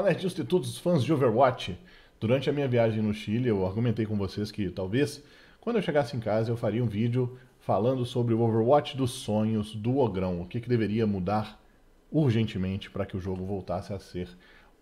Olá, é nerdistas e todos os fãs de Overwatch. Durante a minha viagem no Chile, eu argumentei com vocês que talvez, quando eu chegasse em casa, eu faria um vídeo falando sobre o Overwatch dos sonhos do Ogrão, o que, que deveria mudar urgentemente para que o jogo voltasse a ser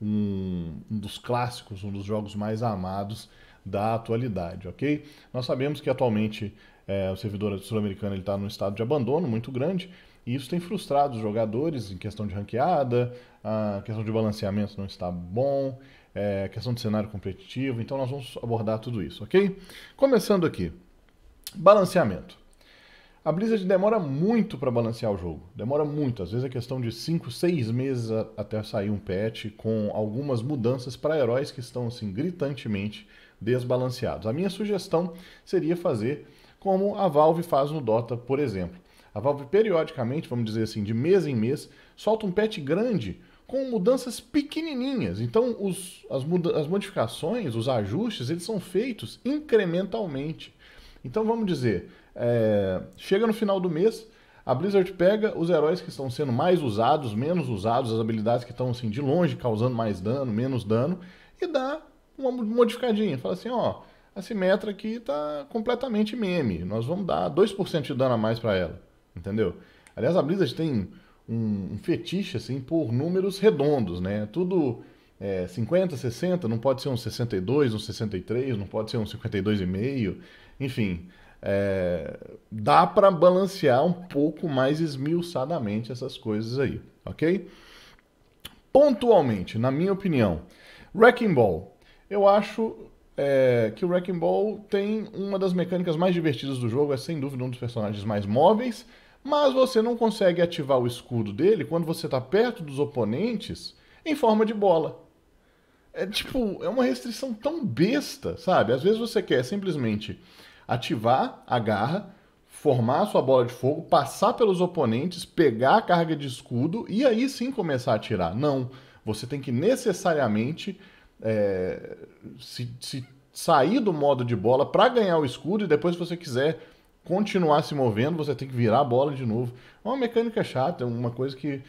um, um dos clássicos, um dos jogos mais amados da atualidade, ok? Nós sabemos que atualmente é, o servidor sul-americano está num estado de abandono muito grande e isso tem frustrado os jogadores em questão de ranqueada, a questão de balanceamento não está bom, é, questão de cenário competitivo. Então nós vamos abordar tudo isso, ok? Começando aqui, balanceamento. A Blizzard demora muito para balancear o jogo. Demora muito. Às vezes é questão de 5, 6 meses até sair um patch com algumas mudanças para heróis que estão assim gritantemente desbalanceados. A minha sugestão seria fazer como a Valve faz no Dota, por exemplo. A Valve periodicamente, vamos dizer assim, de mês em mês, solta um patch grande com mudanças pequenininhas. Então, os, as, as modificações, os ajustes, eles são feitos incrementalmente. Então, vamos dizer, é, chega no final do mês, a Blizzard pega os heróis que estão sendo mais usados, menos usados, as habilidades que estão assim de longe causando mais dano, menos dano, e dá uma modificadinha. Fala assim, ó, a Simetra aqui está completamente meme. Nós vamos dar 2% de dano a mais para ela entendeu? Aliás, a Blizzard tem um, um fetiche, assim, por números redondos, né? Tudo é, 50, 60, não pode ser um 62, um 63, não pode ser um 52,5, enfim... É, dá para balancear um pouco mais esmiuçadamente essas coisas aí, ok? Pontualmente, na minha opinião, Wrecking Ball. Eu acho é, que o Wrecking Ball tem uma das mecânicas mais divertidas do jogo, é sem dúvida um dos personagens mais móveis mas você não consegue ativar o escudo dele quando você está perto dos oponentes em forma de bola. É tipo, é uma restrição tão besta, sabe? Às vezes você quer simplesmente ativar a garra, formar a sua bola de fogo, passar pelos oponentes, pegar a carga de escudo e aí sim começar a atirar. Não, você tem que necessariamente é, se, se sair do modo de bola para ganhar o escudo e depois, se você quiser continuar se movendo, você tem que virar a bola de novo. É uma mecânica chata, é uma coisa que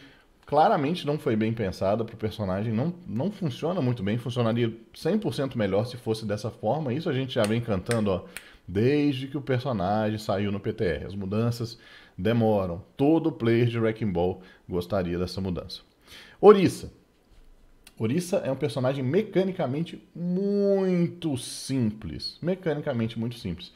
claramente não foi bem pensada para o personagem, não, não funciona muito bem, funcionaria 100% melhor se fosse dessa forma. Isso a gente já vem cantando, ó, desde que o personagem saiu no PTR. As mudanças demoram. Todo player de Wrecking Ball gostaria dessa mudança. Orissa. Orissa é um personagem mecanicamente muito simples. Mecanicamente muito simples.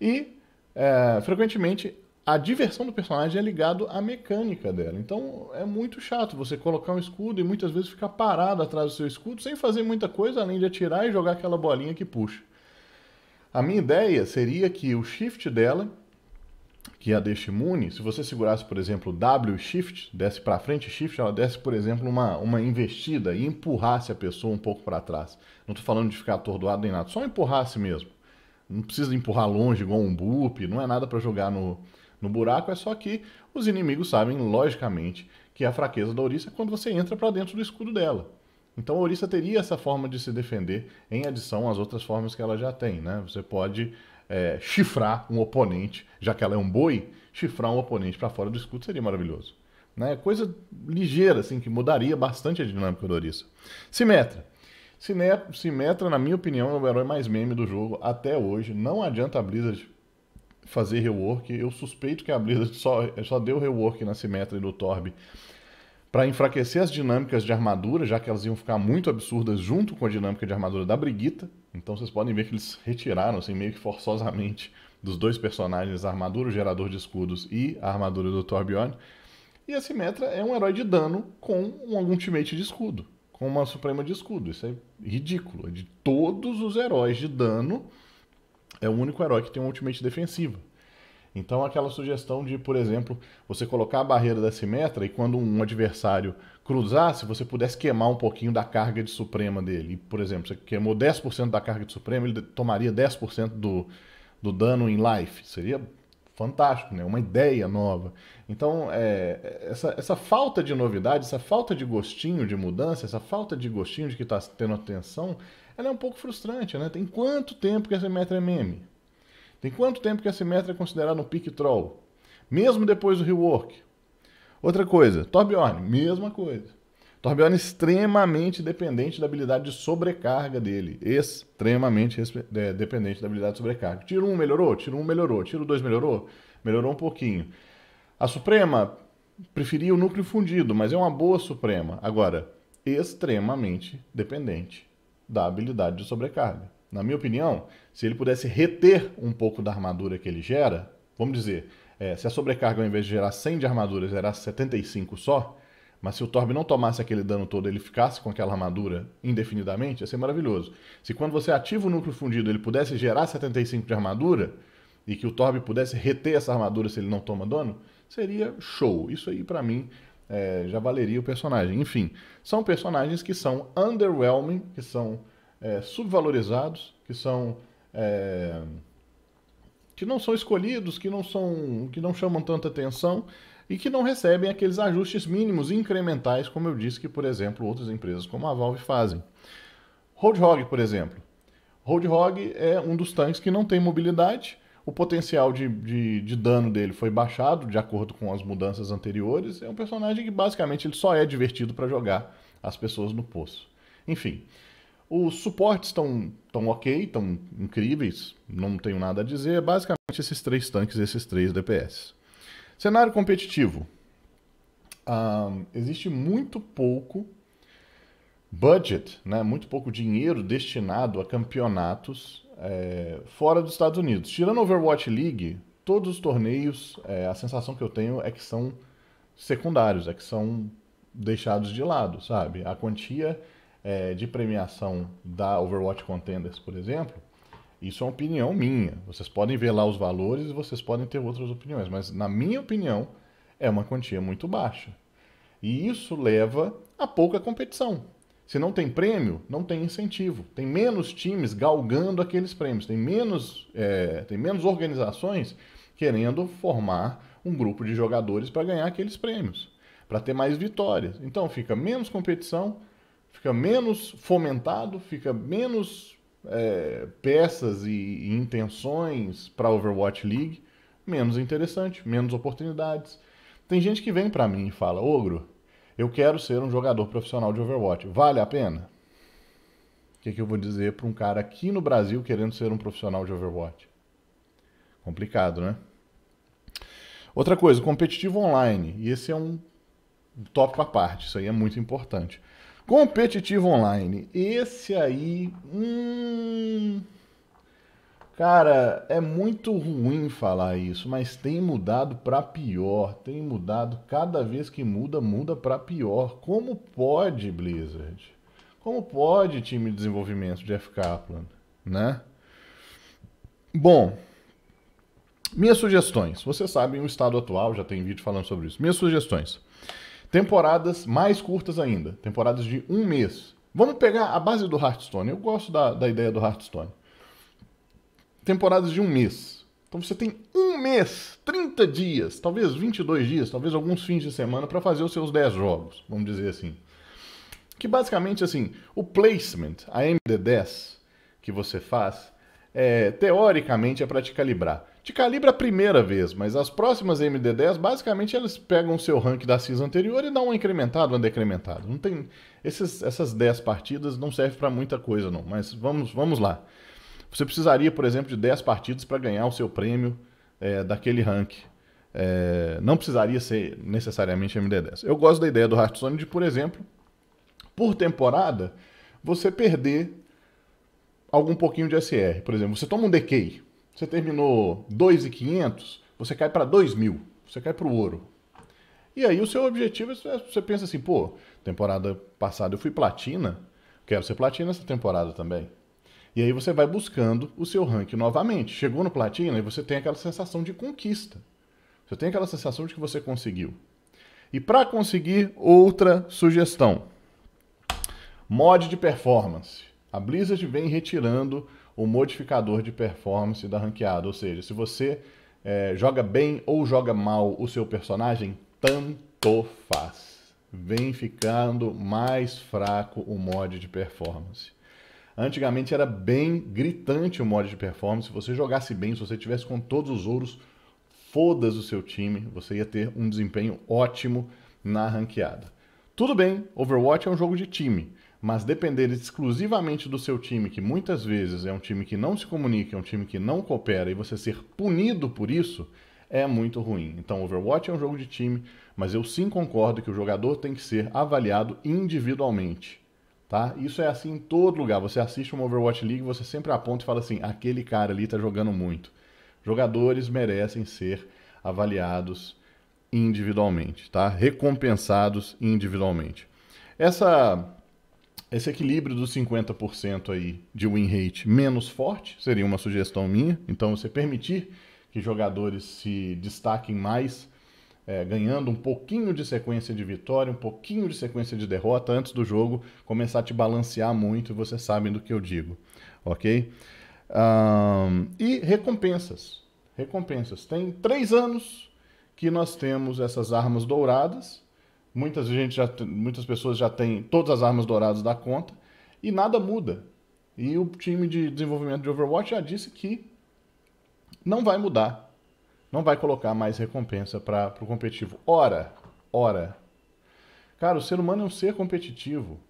E é, frequentemente, a diversão do personagem é ligado à mecânica dela. Então é muito chato você colocar um escudo e muitas vezes ficar parado atrás do seu escudo sem fazer muita coisa além de atirar e jogar aquela bolinha que puxa. A minha ideia seria que o shift dela, que é a deixa imune, se você segurasse, por exemplo, W shift, desse para frente shift, ela desse, por exemplo, uma, uma investida e empurrasse a pessoa um pouco para trás. Não estou falando de ficar atordoado nem nada, só empurrasse mesmo. Não precisa empurrar longe igual um boop, não é nada para jogar no, no buraco, é só que os inimigos sabem, logicamente, que a fraqueza da Ouriça é quando você entra para dentro do escudo dela. Então a Ouriça teria essa forma de se defender em adição às outras formas que ela já tem, né? Você pode é, chifrar um oponente, já que ela é um boi, chifrar um oponente para fora do escudo seria maravilhoso. Né? Coisa ligeira, assim, que mudaria bastante a dinâmica da Ouriça. Simetra. Simetra, na minha opinião, é o herói mais meme do jogo até hoje. Não adianta a Blizzard fazer rework. Eu suspeito que a Blizzard só, só deu rework na Simetra e no Torb para enfraquecer as dinâmicas de armadura, já que elas iam ficar muito absurdas junto com a dinâmica de armadura da Briguita. Então vocês podem ver que eles retiraram, assim, meio que forçosamente, dos dois personagens a armadura, o gerador de escudos e a armadura do Torbjorn. E a Simetra é um herói de dano com um, algum ultimate de escudo com uma Suprema de escudo. Isso é ridículo. É de todos os heróis de dano, é o único herói que tem um ultimate defensiva. Então, aquela sugestão de, por exemplo, você colocar a barreira da Simetra e quando um adversário cruzasse, você pudesse queimar um pouquinho da carga de Suprema dele. E, por exemplo, você queimou 10% da carga de Suprema, ele tomaria 10% do, do dano em life. Seria fantástico, né? uma ideia nova. Então, é, essa, essa falta de novidade, essa falta de gostinho de mudança, essa falta de gostinho de que está tendo atenção, ela é um pouco frustrante. Né? Tem quanto tempo que essa meta é meme? Tem quanto tempo que essa meta é considerada um pique troll? Mesmo depois do rework. Outra coisa, Torbjorn, mesma coisa é extremamente dependente da habilidade de sobrecarga dele. Extremamente é, dependente da habilidade de sobrecarga. Tiro 1 um melhorou, tiro 1 um melhorou, tiro 2 melhorou, melhorou um pouquinho. A Suprema preferia o núcleo fundido, mas é uma boa Suprema. Agora, extremamente dependente da habilidade de sobrecarga. Na minha opinião, se ele pudesse reter um pouco da armadura que ele gera, vamos dizer, é, se a sobrecarga ao invés de gerar 100 de armadura, gerar 75 só, mas se o Torb não tomasse aquele dano todo, ele ficasse com aquela armadura indefinidamente, ia ser maravilhoso. Se quando você ativa o núcleo fundido, ele pudesse gerar 75 de armadura, e que o Torb pudesse reter essa armadura se ele não toma dano, seria show. Isso aí, para mim, é, já valeria o personagem. Enfim, são personagens que são underwhelming, que são é, subvalorizados, que são... É, que não são escolhidos, que não são, que não chamam tanta atenção e que não recebem aqueles ajustes mínimos incrementais, como eu disse que, por exemplo, outras empresas como a Valve fazem. Roadhog, por exemplo. Roadhog é um dos tanques que não tem mobilidade, o potencial de, de, de, dano dele foi baixado de acordo com as mudanças anteriores. É um personagem que basicamente ele só é divertido para jogar as pessoas no poço. Enfim, os suportes estão tão ok, estão incríveis, não tenho nada a dizer. É basicamente esses três tanques, esses três DPS. Cenário competitivo. Um, existe muito pouco budget, né, muito pouco dinheiro destinado a campeonatos é, fora dos Estados Unidos. Tirando Overwatch League, todos os torneios, é, a sensação que eu tenho é que são secundários, é que são deixados de lado, sabe? A quantia é, de premiação da Overwatch Contenders, por exemplo, isso é uma opinião minha. Vocês podem ver lá os valores e vocês podem ter outras opiniões, mas na minha opinião é uma quantia muito baixa. E isso leva a pouca competição. Se não tem prêmio, não tem incentivo. Tem menos times galgando aqueles prêmios, tem menos, é, tem menos organizações querendo formar um grupo de jogadores para ganhar aqueles prêmios, para ter mais vitórias. Então fica menos competição, fica menos fomentado, fica menos é, peças e, e intenções para Overwatch League, menos interessante, menos oportunidades. Tem gente que vem para mim e fala: Ogro, eu quero ser um jogador profissional de Overwatch, vale a pena? O que, que eu vou dizer para um cara aqui no Brasil querendo ser um profissional de Overwatch? Complicado, né? Outra coisa, competitivo online. E esse é um tópico à parte, isso aí é muito importante. Competitivo online. Esse aí. Hum. Cara, é muito ruim falar isso, mas tem mudado para pior. Tem mudado cada vez que muda, muda para pior. Como pode, Blizzard? Como pode time de desenvolvimento de F Kaplan, né? Bom, minhas sugestões. Você sabe o estado atual, já tem vídeo falando sobre isso. Minhas sugestões. Temporadas mais curtas ainda, temporadas de um mês. Vamos pegar a base do Hearthstone. Eu gosto da, da ideia do Hearthstone. Temporadas de um mês. Então você tem um mês, 30 dias, talvez 22 dias, talvez alguns fins de semana para fazer os seus 10 jogos, vamos dizer assim. Que basicamente assim, o placement, a MD10 que você faz, é, teoricamente é para te calibrar. Te calibra a primeira vez, mas as próximas MD10, basicamente, elas pegam o seu rank da season anterior e dão um incrementado, uma decrementado. Não tem esses, essas 10 partidas não servem para muita coisa não, mas vamos, vamos lá. Você precisaria, por exemplo, de 10 partidas para ganhar o seu prêmio é, daquele rank. É, não precisaria ser necessariamente MD10. Eu gosto da ideia do Hearthstone de, por exemplo, por temporada, você perder algum pouquinho de SR. Por exemplo, você toma um decay, você terminou 2,500, você cai para 2.000, você cai para o ouro. E aí o seu objetivo, é, você pensa assim, pô, temporada passada eu fui platina, quero ser platina essa temporada também. E aí você vai buscando o seu ranking novamente. Chegou no platina e você tem aquela sensação de conquista. Você tem aquela sensação de que você conseguiu. E para conseguir, outra sugestão. Mod de performance. A Blizzard vem retirando o modificador de performance da ranqueada, ou seja, se você é, joga bem ou joga mal o seu personagem, tanto faz. Vem ficando mais fraco o mod de performance. Antigamente era bem gritante o mod de performance. Se você jogasse bem, se você tivesse com todos os ouros, fodas o seu time, você ia ter um desempenho ótimo na ranqueada. Tudo bem, Overwatch é um jogo de time, mas depender exclusivamente do seu time, que muitas vezes é um time que não se comunica, é um time que não coopera, e você ser punido por isso, é muito ruim. Então, Overwatch é um jogo de time, mas eu sim concordo que o jogador tem que ser avaliado individualmente. Tá? Isso é assim em todo lugar. Você assiste uma Overwatch League, você sempre aponta e fala assim: aquele cara ali está jogando muito. Jogadores merecem ser avaliados individualmente, tá? Recompensados individualmente. Essa esse equilíbrio dos 50% aí de win rate menos forte seria uma sugestão minha. Então você permitir que jogadores se destaquem mais, é, ganhando um pouquinho de sequência de vitória, um pouquinho de sequência de derrota antes do jogo começar a te balancear muito, e vocês sabem do que eu digo, ok? Um, e recompensas. Recompensas. Tem três anos que nós temos essas armas douradas. Muitas, gente já, muitas pessoas já têm todas as armas douradas da conta e nada muda. E o time de desenvolvimento de Overwatch já disse que não vai mudar. Não vai colocar mais recompensa para o competitivo. Ora, ora. Cara, o ser humano é um ser competitivo.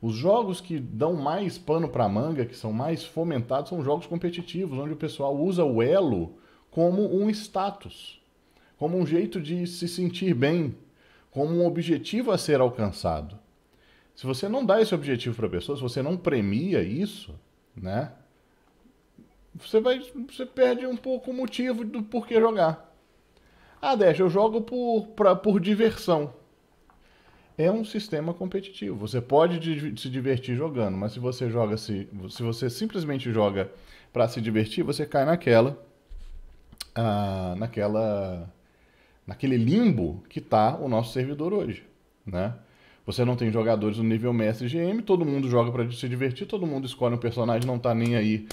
Os jogos que dão mais pano para manga, que são mais fomentados, são jogos competitivos, onde o pessoal usa o elo como um status como um jeito de se sentir bem, como um objetivo a ser alcançado. Se você não dá esse objetivo para a pessoa, se você não premia isso, né? Você vai você perde um pouco o motivo do porquê jogar. Ah, deixa, eu jogo por, pra, por diversão. É um sistema competitivo. Você pode se divertir jogando, mas se você joga se, se você simplesmente joga para se divertir, você cai naquela ah, naquela naquele limbo que está o nosso servidor hoje, né? Você não tem jogadores no nível mestre GM, todo mundo joga para se divertir, todo mundo escolhe um personagem, não está nem aí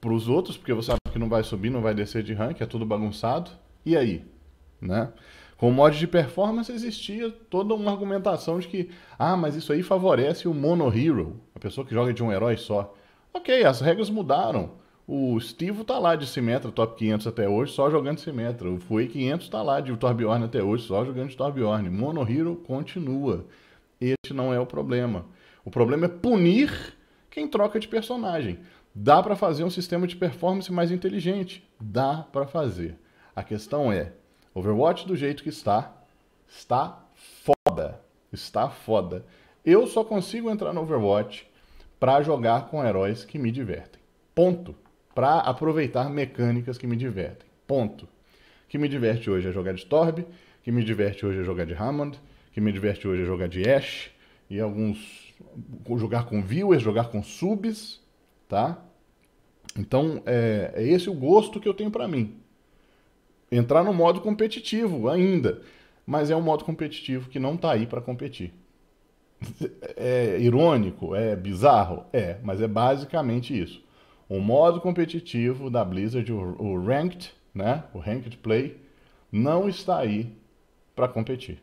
para os outros, porque você sabe que não vai subir, não vai descer de rank, é tudo bagunçado. E aí, né? Com o mod de performance existia toda uma argumentação de que, ah, mas isso aí favorece o mono hero, a pessoa que joga de um herói só. Ok, as regras mudaram. O Stivo tá lá de Simetra, top 500 até hoje, só jogando Simetra. O Fui 500 tá lá de Torbjorn até hoje, só jogando de Torbjorn. Mono Hero continua. Este não é o problema. O problema é punir quem troca de personagem. Dá para fazer um sistema de performance mais inteligente. Dá para fazer. A questão é, Overwatch do jeito que está, está foda. Está foda. Eu só consigo entrar no Overwatch para jogar com heróis que me divertem. Ponto para aproveitar mecânicas que me divertem. Ponto. O que me diverte hoje é jogar de Torb, que me diverte hoje é jogar de Hammond, que me diverte hoje é jogar de Ashe e alguns jogar com viewers, jogar com subs, tá? Então é, é esse o gosto que eu tenho para mim. Entrar no modo competitivo ainda, mas é um modo competitivo que não tá aí para competir. É, é irônico, é bizarro, é, mas é basicamente isso. O modo competitivo da Blizzard, o, o Ranked, né? O Ranked Play, não está aí para competir.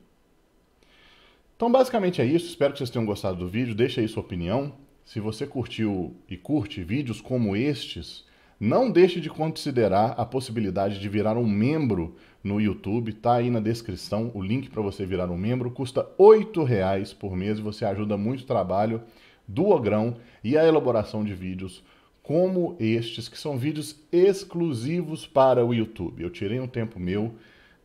Então, basicamente é isso. Espero que vocês tenham gostado do vídeo. Deixa aí sua opinião. Se você curtiu e curte vídeos como estes, não deixe de considerar a possibilidade de virar um membro no YouTube. Tá aí na descrição o link para você virar um membro. Custa R$ 8,00 por mês e você ajuda muito o trabalho do Ogrão e a elaboração de vídeos como estes, que são vídeos exclusivos para o YouTube. Eu tirei um tempo meu,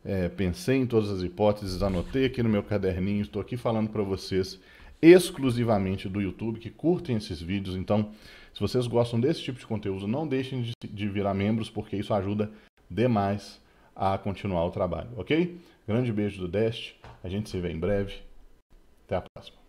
é, pensei em todas as hipóteses, anotei aqui no meu caderninho, estou aqui falando para vocês exclusivamente do YouTube, que curtem esses vídeos. Então, se vocês gostam desse tipo de conteúdo, não deixem de, de virar membros, porque isso ajuda demais a continuar o trabalho, ok? Grande beijo do Deste, a gente se vê em breve. Até a próxima.